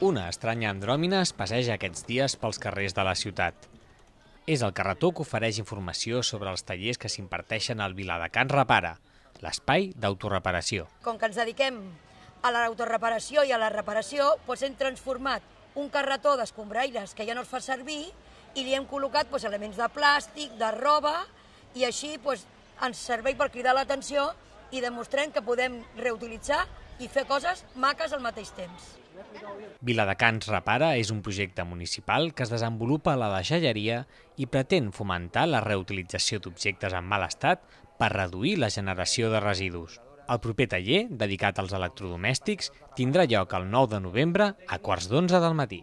Una estranya andròmina es passeja aquests dies pels carrers de la ciutat. És el carretó que ofereix informació sobre els tallers que s'imparteixen al Can Repara, l'espai d'autoreparació. Com que ens dediquem a l'autoreparació i a la reparació, doncs hem transformat un carretó d'escombraires que ja no es fa servir i li hem col·locat doncs, elements de plàstic, de roba, i així doncs, ens serveix per cridar l'atenció i demostrem que podem reutilitzar i fer coses maques al mateix temps. Viladecans Repara és un projecte municipal que es desenvolupa a la deixalleria i pretén fomentar la reutilització d'objectes en mal estat per reduir la generació de residus. El proper taller, dedicat als electrodomèstics, tindrà lloc el 9 de novembre a quarts d'11 del matí.